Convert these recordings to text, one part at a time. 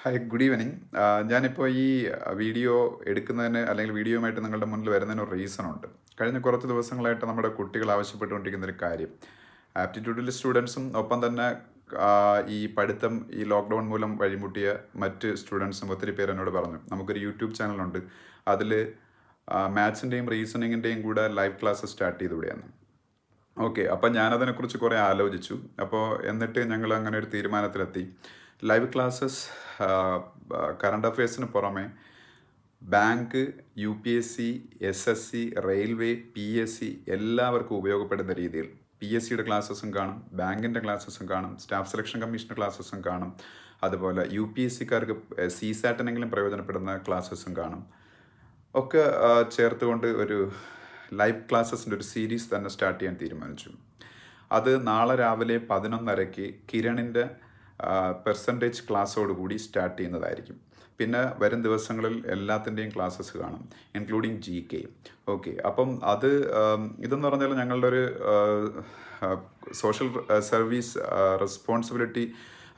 hi good evening ഞാനിപ്പോൾ ഈ video എടുക്കുന്നതിന് അല്ലെങ്കിൽ വീഡിയോയുമായിട്ട് നിങ്ങളുടെ മുന്നിൽ വരുന്നതിന് ഒരു റീസണുണ്ട് കഴിഞ്ഞ കുറച്ച് ദിവസങ്ങളായിട്ട് നമ്മുടെ കുട്ടികൾ ആവശ്യപ്പെട്ടുകൊണ്ടിരിക്കുന്ന ഒരു കാര്യം ആപ്റ്റിറ്റ്യൂഡിലെ സ്റ്റുഡൻസും ഒപ്പം തന്നെ ഈ പഠിത്തം ഈ ലോക്ക്ഡൗൺ മൂലം വഴിമുട്ടിയ മറ്റ് സ്റ്റുഡൻസും ഒത്തിരി പേര് എന്നോട് പറഞ്ഞു നമുക്കൊരു യൂട്യൂബ് ചാനലുണ്ട് അതിൽ മാത്സിൻ്റെയും റീസണിങ്ങിൻ്റെയും കൂടെ ലൈവ് ക്ലാസ് സ്റ്റാർട്ട് ചെയ്തുകൂടെയാണ് ഓക്കെ അപ്പോൾ ഞാനതിനെക്കുറിച്ച് കുറേ ആലോചിച്ചു അപ്പോൾ എന്നിട്ട് ഞങ്ങൾ അങ്ങനെ ഒരു തീരുമാനത്തിലെത്തി ലൈവ് ക്ലാസ്സസ് കറണ്ട് അഫയേഴ്സിന് പുറമെ bank U P S C S S C railway P S C എല്ലാവർക്കും ഉപയോഗപ്പെടുന്ന രീതിയിൽ പി എസ് സിയുടെ ക്ലാസ്സസും കാണും ബാങ്കിൻ്റെ ക്ലാസ്സസും കാണും സ്റ്റാഫ് സെലക്ഷൻ കമ്മീഷൻ്റെ ക്ലാസ്സസും കാണും അതുപോലെ യു പി എസ് സിക്കാർക്ക് സി സാറ്റിനെങ്കിലും പ്രയോജനപ്പെടുന്ന ക്ലാസ്സസും കാണും ഒക്കെ ചേർത്തുകൊണ്ട് ഒരു ലൈവ് ക്ലാസ്സസിൻ്റെ ഒരു സീരീസ് തന്നെ സ്റ്റാർട്ട് ചെയ്യാൻ തീരുമാനിച്ചു അത് നാളെ രാവിലെ പതിനൊന്നരയ്ക്ക് കിരണിൻ്റെ പെർസെൻറ്റേജ് ക്ലാസ്സോടുകൂടി സ്റ്റാർട്ട് ചെയ്യുന്നതായിരിക്കും പിന്നെ വരും ദിവസങ്ങളിൽ എല്ലാത്തിൻ്റെയും ക്ലാസ്സസ് കാണും ഇൻക്ലൂഡിങ് ജി കെ ഓക്കെ അപ്പം അത് ഇതെന്ന് പറഞ്ഞാൽ ഞങ്ങളുടെ ഒരു സോഷ്യൽ സർവീസ് റെസ്പോൺസിബിലിറ്റി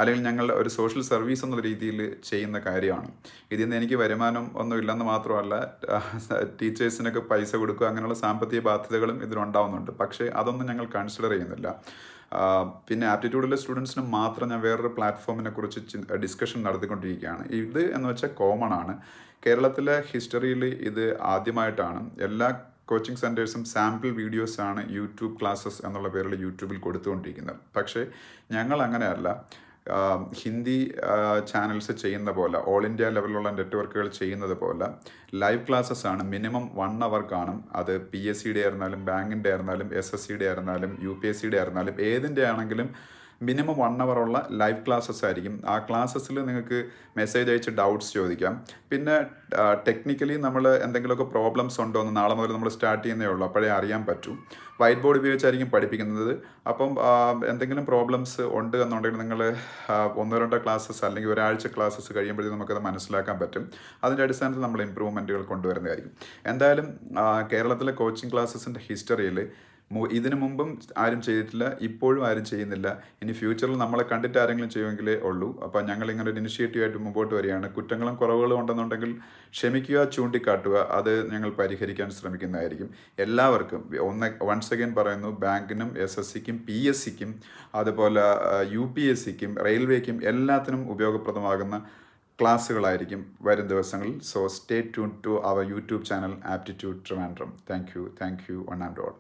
അല്ലെങ്കിൽ ഞങ്ങൾ ഒരു സോഷ്യൽ സർവീസ് എന്നുള്ള രീതിയിൽ ചെയ്യുന്ന കാര്യമാണ് ഇതിൽ നിന്ന് എനിക്ക് വരുമാനം ഒന്നും ഇല്ലെന്ന് മാത്രമല്ല ടീച്ചേഴ്സിനൊക്കെ പൈസ കൊടുക്കുക അങ്ങനെയുള്ള സാമ്പത്തിക ബാധ്യതകളും ഇതിലുണ്ടാവുന്നുണ്ട് പക്ഷേ അതൊന്നും ഞങ്ങൾ കൺസിഡർ ചെയ്യുന്നില്ല പിന്നെ ആപ്റ്റിറ്റ്യൂഡിലെ സ്റ്റുഡൻസിന് മാത്രം ഞാൻ വേറൊരു പ്ലാറ്റ്ഫോമിനെ കുറിച്ച് ഡിസ്കഷൻ നടത്തിക്കൊണ്ടിരിക്കുകയാണ് ഇത് എന്ന് വെച്ചാൽ കോമൺ ആണ് കേരളത്തിലെ ഹിസ്റ്ററിയിൽ ഇത് ആദ്യമായിട്ടാണ് എല്ലാ കോച്ചിങ് സെൻറ്റേഴ്സും സാമ്പിൾ വീഡിയോസാണ് യൂട്യൂബ് ക്ലാസ്സസ് എന്നുള്ള പേരിൽ യൂട്യൂബിൽ കൊടുത്തുകൊണ്ടിരിക്കുന്നത് പക്ഷേ ഞങ്ങൾ അങ്ങനെയല്ല ഹിന്ദി ചാനൽസ് ചെയ്യുന്ന പോലെ ഓൾ ഇന്ത്യ ലെവലിലുള്ള നെറ്റ്വർക്കുകൾ ചെയ്യുന്നത് പോലെ ലൈവ് ക്ലാസ്സസ് ആണ് മിനിമം വൺ അവർ കാണും അത് പി എസ് സിയുടെ ആയിരുന്നാലും ബാങ്കിൻ്റെ ആയിരുന്നാലും എസ് എസ് സിയുടെ ആയിരുന്നാലും യു പി എസ് സിയുടെ ആയിരുന്നാലും ഏതിൻ്റെ ആണെങ്കിലും മിനിമം വൺ അവറുള്ള ലൈവ് ക്ലാസ്സസ് ആയിരിക്കും ആ ക്ലാസ്സസിൽ നിങ്ങൾക്ക് മെസ്സേജ് അയച്ച് ഡൗട്ട്സ് ചോദിക്കാം പിന്നെ ടെക്നിക്കലി നമ്മൾ എന്തെങ്കിലുമൊക്കെ പ്രോബ്ലംസ് ഉണ്ടോ എന്ന് നാളെ മുതൽ നമ്മൾ സ്റ്റാർട്ട് ചെയ്യുന്നേ ഉള്ളൂ അപ്പോഴേ അറിയാൻ പറ്റൂ വൈറ്റ് ബോർഡ് ഉപയോഗിച്ചായിരിക്കും പഠിപ്പിക്കുന്നത് അപ്പം എന്തെങ്കിലും പ്രോബ്ലംസ് ഉണ്ട് എന്നുണ്ടെങ്കിൽ നിങ്ങൾ ഒന്നോ രണ്ടോ ക്ലാസ്സസ് അല്ലെങ്കിൽ ഒരാഴ്ച ക്ലാസ്സസ് കഴിയുമ്പോഴത്തേക്കും നമുക്കത് മനസ്സിലാക്കാൻ പറ്റും അതിൻ്റെ അടിസ്ഥാനത്തിൽ നമ്മൾ ഇമ്പ്രൂവ്മെൻറ്റുകൾ കൊണ്ടുവരുന്നതായിരിക്കും എന്തായാലും കേരളത്തിലെ കോച്ചിങ് ക്ലാസ്സസിൻ്റെ ഹിസ്റ്ററിയിൽ ഇതിനു മുമ്പും ആരും ചെയ്തിട്ടില്ല ഇപ്പോഴും ആരും ചെയ്യുന്നില്ല ഇനി ഫ്യൂച്ചറിൽ നമ്മളെ കണ്ടിട്ട് ആരെങ്കിലും ചെയ്യുമെങ്കിലേ ഉള്ളൂ അപ്പോൾ ഞങ്ങൾ ഇങ്ങനെ ഒരു ഇനിഷ്യേറ്റീവായിട്ട് മുമ്പോട്ട് വരികയാണ് കുറ്റങ്ങളും കുറവുകളും ഉണ്ടെന്നുണ്ടെങ്കിൽ ക്ഷമിക്കുക ചൂണ്ടിക്കാട്ടുക അത് ഞങ്ങൾ പരിഹരിക്കാൻ ശ്രമിക്കുന്നതായിരിക്കും എല്ലാവർക്കും ഒന്ന് വൺസ് അഗൈൻ പറയുന്നു ബാങ്കിനും എസ് എസ് സിക്കും പി എസ് സിക്കും അതുപോലെ യു പി എസ് സിക്കും റെയിൽവേക്കും എല്ലാത്തിനും ഉപയോഗപ്രദമാകുന്ന ക്ലാസ്സുകളായിരിക്കും വരും ദിവസങ്ങളിൽ so stay tune to our YouTube channel aptitude Trivandrum thank you thank you one and all